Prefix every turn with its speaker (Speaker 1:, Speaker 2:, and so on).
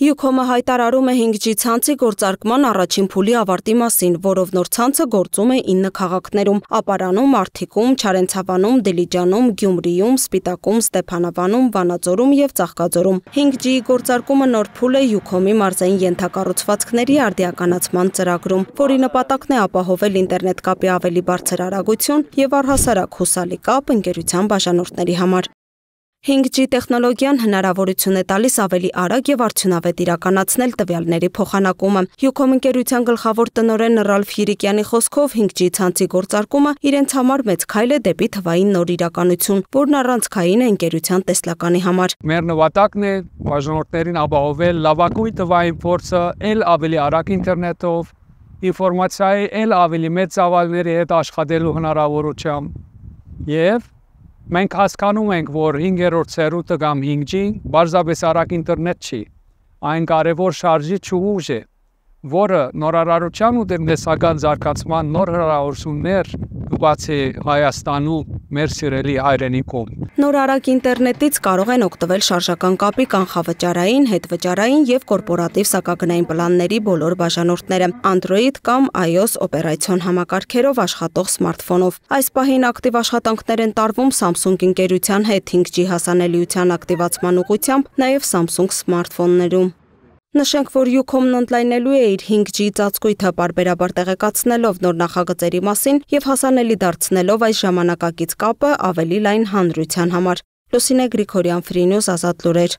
Speaker 1: Հյուքոմը հայտարարում է 5G ցանցի գործարկման առաջին փուլի ավարտի մասին, որով նոր ցանցը գործում է 9 քաղաքներում՝ Ապարանում, Արթիկում, Չարենցավանում, Դիլիջանում, Գյումրիում, Սպիտակում, Ստեփանավանում, Վանաձորում եւ Ծաղկաձորում։ 5G-ի գործարկումը նոր փուլ է Հյուքոմի մարզային ենթակառուցվածքների արդիականացման ծրագրում, որի նպատակն է ապահովել ինտերնետ կապի ավելի բարձր արագություն եւ առհասարակ հուսալի կապ ընկերության բաժանորդների համար։ 5G տեխնոլոգիան հնարավորություն է տալիս ավելի արագ եւ արդյունավետ իրականացնել տվյալների փոխանակումը։ Յուքոմ ընկերության գլխավոր տնօրեն Ռալֆ Յիրիկյանի խոսքով 5G ցանցի գործարկումը իրենց համար մեծ քայլ է դեպի թվային նոր իրականություն, որն առանցքային է ընկերության տեսլականի համար։
Speaker 2: Մեր նպատակն է բաժանորդներին ապահովել լավագույն թվային փորձը, ել ավելի արագ ինտերնետով, ինֆորմացիայի ել ավելի մեծ ծավալների հետ աշխատելու հնարավորությամբ եւ Մենք հասկանում ենք, որ 5-րդ ցերուտը կամ 5G-ն բարձրապես արագ ինտերնետ չի։ Այն կարևոր շարժիչ ուժ է, որը նորարարության ու տնտեսական զարգացման նոր հնարավորություններ կբացի Հայաստանում մեր սիրելի հայրենիքում։
Speaker 1: Նոր արագ ինտերնետից կարող են օգտվել շարժական կապի կանխավճարային, հետվճարային եւ կորպորատիվ սակագնային պլանների բոլոր բաժանորդները Android կամ iOS օպերացիոն համակարգերով աշխատող սմարթֆոնով։ Այս պահին ակտիվ աշխատանքներ են տարվում Samsung ընկերության հետ 5G հասանելիության ակտիվացման ուղղությամբ, նաեւ Samsung սմարթֆոններում։ Նշենք, որ Յուքոմն ընդլայնելու է իր 5G ծածկույթը բարբերաբար տեղեկացնելով նոր նախագծերի մասին եւ հասանելի դարձնելով այս ժամանակակից կապը ավելի լայն հանրության համար։ Լուսինե Գրիգորյան, Free News, Ազատ լուրեր։